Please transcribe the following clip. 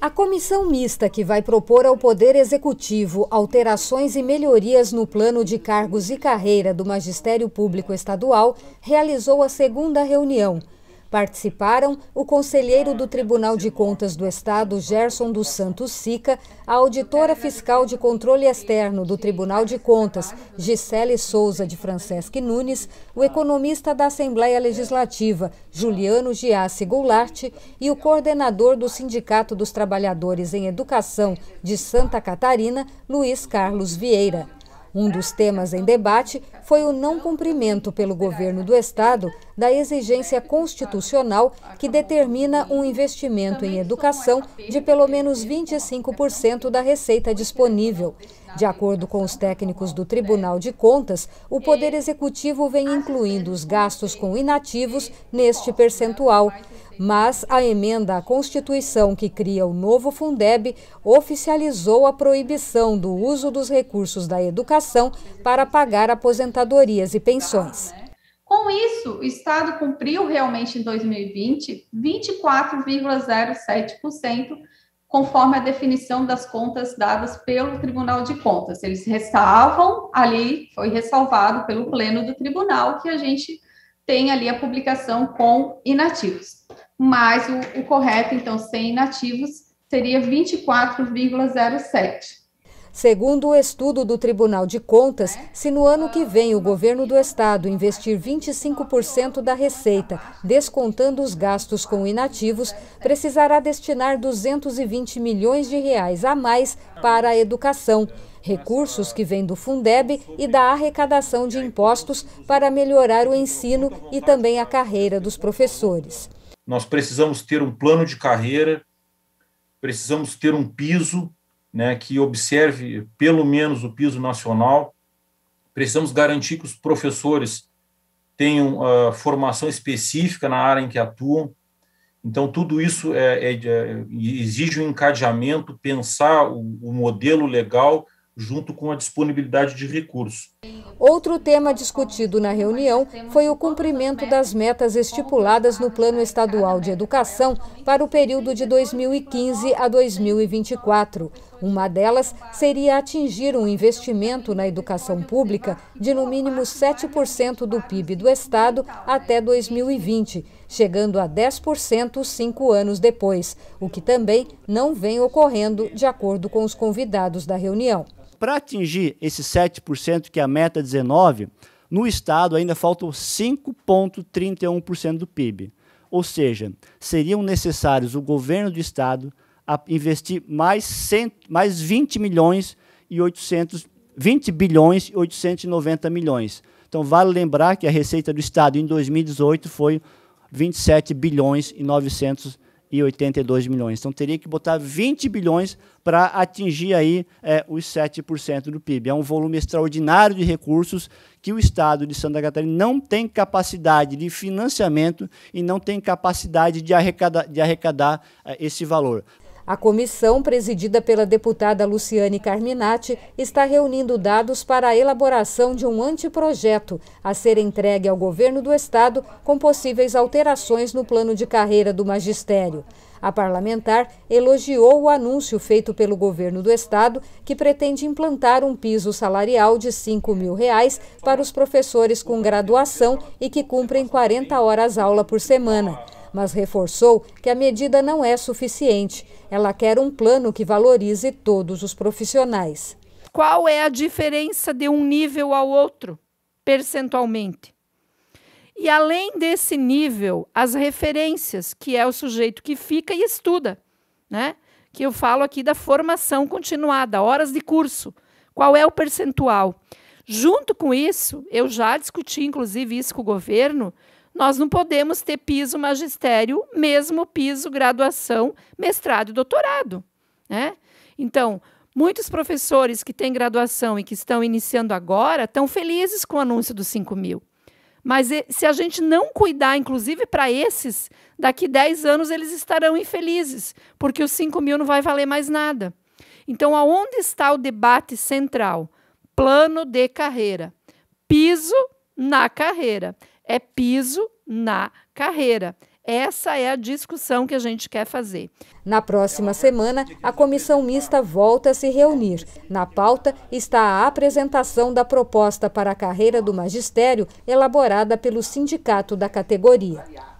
A comissão mista que vai propor ao Poder Executivo alterações e melhorias no plano de cargos e carreira do Magistério Público Estadual realizou a segunda reunião. Participaram o conselheiro do Tribunal de Contas do Estado, Gerson dos Santos Sica, a auditora fiscal de controle externo do Tribunal de Contas, Gisele Souza de Francesc Nunes, o economista da Assembleia Legislativa, Juliano Giassi Goulart, e o coordenador do Sindicato dos Trabalhadores em Educação de Santa Catarina, Luiz Carlos Vieira. Um dos temas em debate foi o não cumprimento pelo governo do Estado da exigência constitucional que determina um investimento em educação de pelo menos 25% da receita disponível. De acordo com os técnicos do Tribunal de Contas, o Poder Executivo vem incluindo os gastos com inativos neste percentual. Mas a emenda à Constituição que cria o novo Fundeb oficializou a proibição do uso dos recursos da educação para pagar aposentadorias e pensões. Com isso, o Estado cumpriu realmente em 2020 24,07% conforme a definição das contas dadas pelo Tribunal de Contas. Eles ressalvam ali, foi ressalvado pelo pleno do tribunal que a gente tem ali a publicação com inativos. Mas o, o correto, então, sem inativos, seria 24,07. Segundo o estudo do Tribunal de Contas, é? se no ano que ah, vem o governo do estado investir 25% da receita, descontando os gastos com inativos, precisará destinar 220 milhões de reais a mais para a educação recursos que vêm do Fundeb e da arrecadação de impostos para melhorar o ensino e também a carreira dos professores. Nós precisamos ter um plano de carreira, precisamos ter um piso, né, que observe pelo menos o piso nacional. Precisamos garantir que os professores tenham uh, formação específica na área em que atuam. Então, tudo isso é, é, é, exige um encadeamento, pensar o, o modelo legal junto com a disponibilidade de recursos. Outro tema discutido na reunião foi o cumprimento das metas estipuladas no Plano Estadual de Educação para o período de 2015 a 2024. Uma delas seria atingir um investimento na educação pública de no mínimo 7% do PIB do Estado até 2020, chegando a 10% cinco anos depois, o que também não vem ocorrendo, de acordo com os convidados da reunião para atingir esse 7%, que é a meta 19, no Estado ainda faltam 5,31% do PIB. Ou seja, seriam necessários o governo do Estado investir mais, 100, mais 20 milhões e 800, 20 bilhões e 890 milhões. Então, vale lembrar que a receita do Estado em 2018 foi 27 bilhões e 900 milhões e 82 milhões. Então teria que botar 20 bilhões para atingir aí é, os 7% do PIB. É um volume extraordinário de recursos que o Estado de Santa Catarina não tem capacidade de financiamento e não tem capacidade de arrecadar, de arrecadar é, esse valor. A comissão, presidida pela deputada Luciane Carminati, está reunindo dados para a elaboração de um anteprojeto a ser entregue ao governo do Estado com possíveis alterações no plano de carreira do magistério. A parlamentar elogiou o anúncio feito pelo governo do estado, que pretende implantar um piso salarial de R$ 5 mil reais para os professores com graduação e que cumprem 40 horas aula por semana mas reforçou que a medida não é suficiente. Ela quer um plano que valorize todos os profissionais. Qual é a diferença de um nível ao outro, percentualmente? E além desse nível, as referências, que é o sujeito que fica e estuda, né? Que eu falo aqui da formação continuada, horas de curso. Qual é o percentual? Junto com isso, eu já discuti, inclusive, isso com o governo, nós não podemos ter piso magistério, mesmo piso graduação, mestrado e doutorado. Né? Então, muitos professores que têm graduação e que estão iniciando agora estão felizes com o anúncio dos 5 mil. Mas eh, se a gente não cuidar, inclusive para esses, daqui 10 anos eles estarão infelizes, porque os 5 mil não vai valer mais nada. Então, aonde está o debate central? Plano de carreira, piso na carreira é piso na carreira. Essa é a discussão que a gente quer fazer. Na próxima semana, a comissão mista volta a se reunir. Na pauta está a apresentação da proposta para a carreira do magistério elaborada pelo sindicato da categoria.